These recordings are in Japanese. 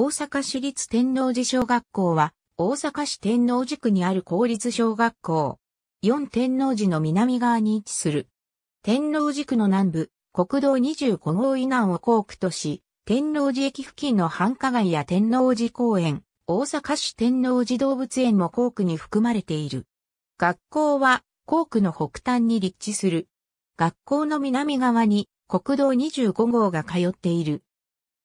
大阪市立天王寺小学校は、大阪市天王寺区にある公立小学校。四天王寺の南側に位置する。天王寺区の南部、国道25号以南を校区とし、天王寺駅付近の繁華街や天王寺公園、大阪市天王寺動物園も校区に含まれている。学校は、校区の北端に立地する。学校の南側に国道25号が通っている。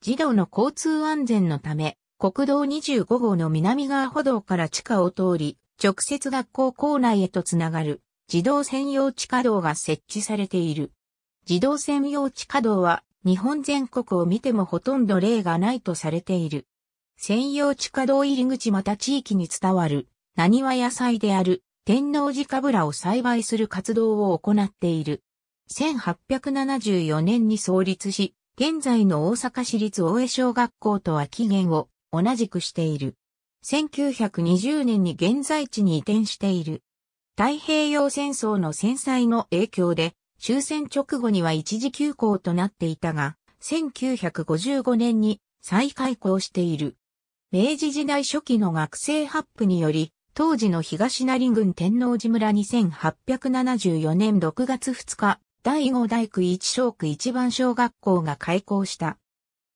児童の交通安全のため、国道25号の南側歩道から地下を通り、直接学校構内へとつながる、児童専用地下道が設置されている。児童専用地下道は、日本全国を見てもほとんど例がないとされている。専用地下道入り口また地域に伝わる、何は野菜である、天王寺かぶらを栽培する活動を行っている。1874年に創立し、現在の大阪市立大江小学校とは起源を同じくしている。1920年に現在地に移転している。太平洋戦争の戦災の影響で終戦直後には一時休校となっていたが、1955年に再開校している。明治時代初期の学生発布により、当時の東成郡天王寺村に1874年6月2日第5大区一小区一番小学校が開校した。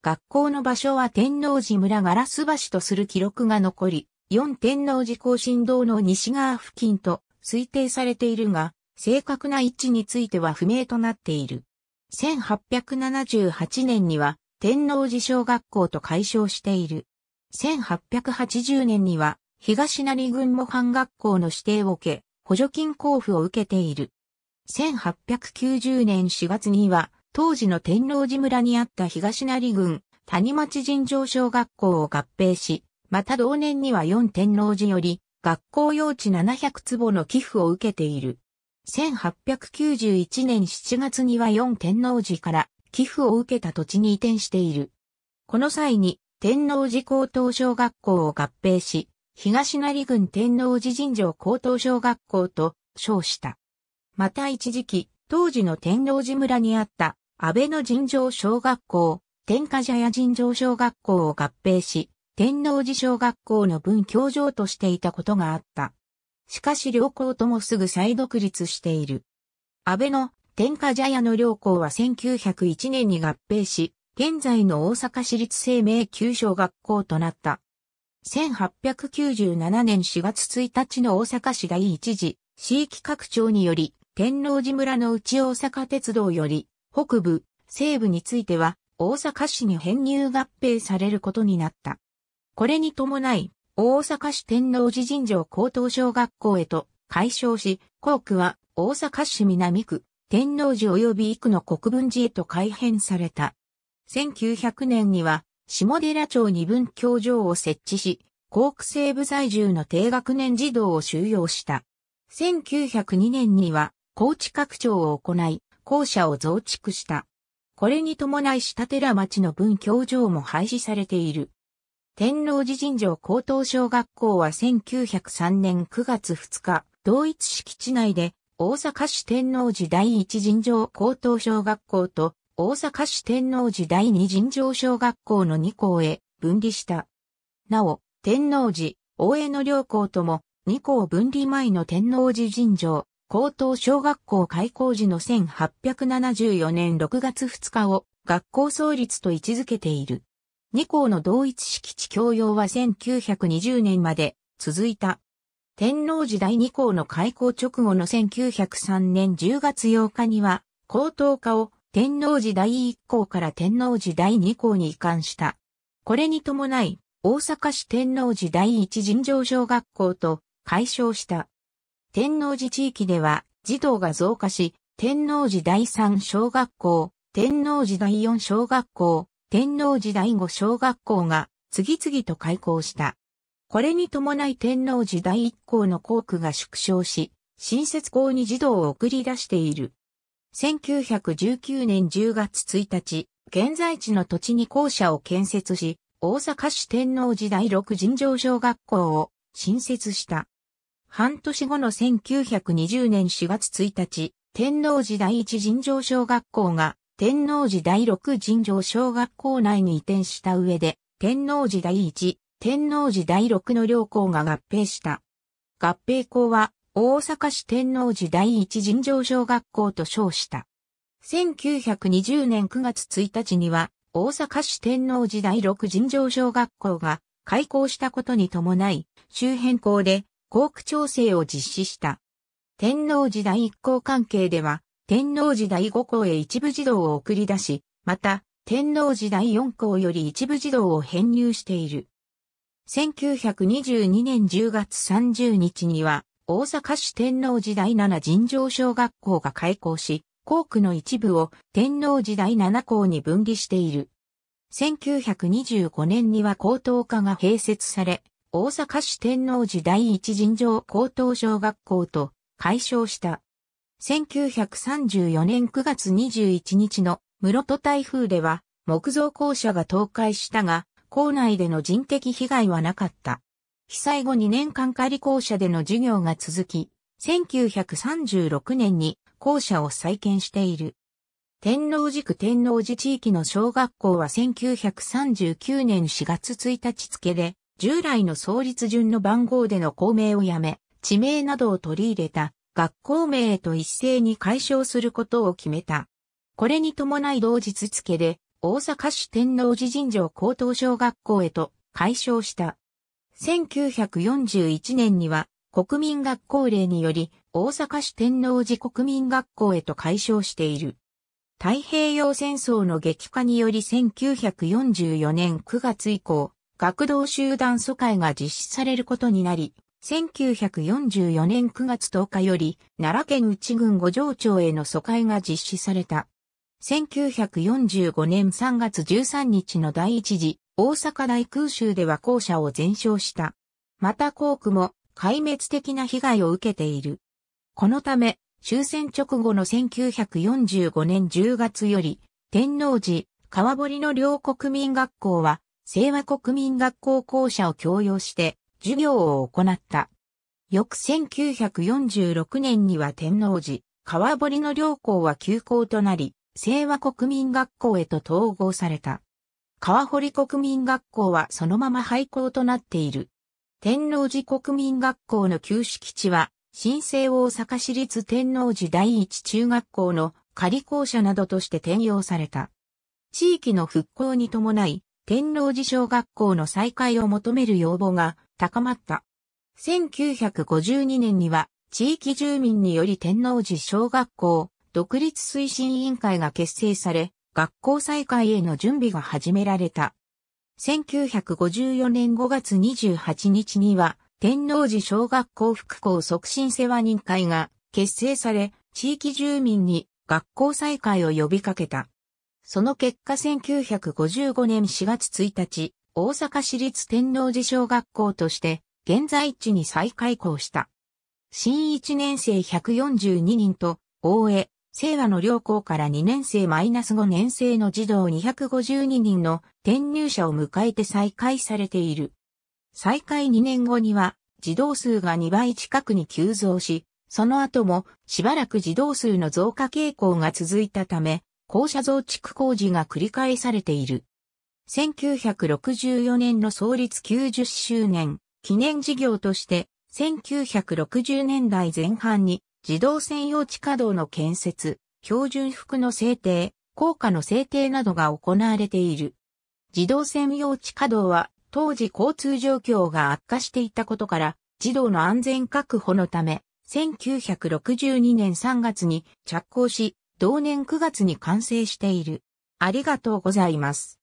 学校の場所は天王寺村ガラス橋とする記録が残り、4天王寺更新道の西側付近と推定されているが、正確な位置については不明となっている。1878年には天王寺小学校と解消している。1880年には東成群模範学校の指定を受け、補助金交付を受けている。1890年4月には、当時の天王寺村にあった東成郡谷町尋常小学校を合併し、また同年には四天王寺より学校用地700坪の寄付を受けている。1891年7月には四天王寺から寄付を受けた土地に移転している。この際に天王寺高等小学校を合併し、東成郡天王寺尋常高等小学校と称した。また一時期、当時の天王寺村にあった安倍の尋常小学校、天下茶屋尋常小学校を合併し、天王寺小学校の分教場としていたことがあった。しかし両校ともすぐ再独立している。安倍の天下茶屋の両校は1901年に合併し、現在の大阪市立生命旧小学校となった。1897年4月1日の大阪市第一次地域拡張により、天王寺村の内大阪鉄道より、北部、西部については、大阪市に編入合併されることになった。これに伴い、大阪市天王寺尋常高等小学校へと改称し、校区は大阪市南区、天王寺及び幾の国分寺へと改編された。1900年には、下寺町二分教場を設置し、校区西部在住の低学年児童を収容した。1902年には、高地拡張を行い、校舎を増築した。これに伴い下寺町の文教場も廃止されている。天王寺神城高等小学校は1903年9月2日、同一敷地内で大阪市天王寺第一神城高等小学校と大阪市天王寺第二神城小学校の2校へ分離した。なお、天王寺、大江の両校とも2校分離前の天王寺神城高等小学校開校時の1874年6月2日を学校創立と位置づけている。2校の同一敷地共用は1920年まで続いた。天皇時代2校の開校直後の1903年10月8日には、高等科を天皇時代1校から天皇時代2校に移管した。これに伴い、大阪市天皇時代1尋常小学校と解消した。天王寺地域では児童が増加し、天王寺第3小学校、天王寺第4小学校、天王寺第5小学校が次々と開校した。これに伴い天王寺第1校の校区が縮小し、新設校に児童を送り出している。1919年10月1日、現在地の土地に校舎を建設し、大阪市天王寺第6尋常小学校を新設した。半年後の1920年4月1日、天王寺第一尋常小学校が天王寺第六尋常小学校内に移転した上で、天王寺第一、天王寺第六の両校が合併した。合併校は大阪市天王寺第一尋常小学校と称した。1920年9月1日には大阪市天王寺第六尋常小学校が開校したことに伴い、周辺校で校区調整を実施した。天皇時代一校関係では、天皇時代五校へ一部児童を送り出し、また、天皇時代四校より一部児童を編入している。1922年10月30日には、大阪市天皇時代七尋常小学校が開校し、校区の一部を天皇時代七校に分離している。1925年には高等科が併設され、大阪市天王寺第一尋常高等小学校と解消した。1934年9月21日の室戸台風では木造校舎が倒壊したが、校内での人的被害はなかった。被災後2年間仮校舎での授業が続き、1936年に校舎を再建している。天王寺区天王寺地域の小学校は1939年4月1日付で従来の創立順の番号での校名をやめ、地名などを取り入れた学校名へと一斉に解消することを決めた。これに伴い同日付で大阪市天王寺神城高等小学校へと解消した。1941年には国民学校令により大阪市天王寺国民学校へと解消している。太平洋戦争の激化により1944年9月以降、学童集団疎開が実施されることになり、1944年9月10日より、奈良県内郡五条町への疎開が実施された。1945年3月13日の第一次、大阪大空襲では校舎を全焼した。また校区も壊滅的な被害を受けている。このため、終戦直後の1945年10月より、天王寺、川堀の両国民学校は清和国民学校校舎を共用して授業を行った。翌1946年には天王寺、川堀の両校は休校となり、清和国民学校へと統合された。川堀国民学校はそのまま廃校となっている。天王寺国民学校の旧式地は、新生大阪市立天王寺第一中学校の仮校舎などとして転用された。地域の復興に伴い、天王寺小学校の再開を求める要望が高まった。1952年には地域住民により天王寺小学校独立推進委員会が結成され、学校再開への準備が始められた。1954年5月28日には、天王寺小学校復興促進世話人会が結成され、地域住民に学校再開を呼びかけた。その結果1955年4月1日、大阪市立天王寺小学校として、現在地に再開校した。新1年生142人と、大江、清和の両校から2年生マイナス5年生の児童252人の転入者を迎えて再開されている。再開2年後には、児童数が2倍近くに急増し、その後もしばらく児童数の増加傾向が続いたため、校舎増築工事が繰り返されている。1964年の創立90周年記念事業として、1960年代前半に自動専用地下道の建設、標準服の制定、効果の制定などが行われている。自動専用地下道は当時交通状況が悪化していたことから、児童の安全確保のため、1962年3月に着工し、同年9月に完成している。ありがとうございます。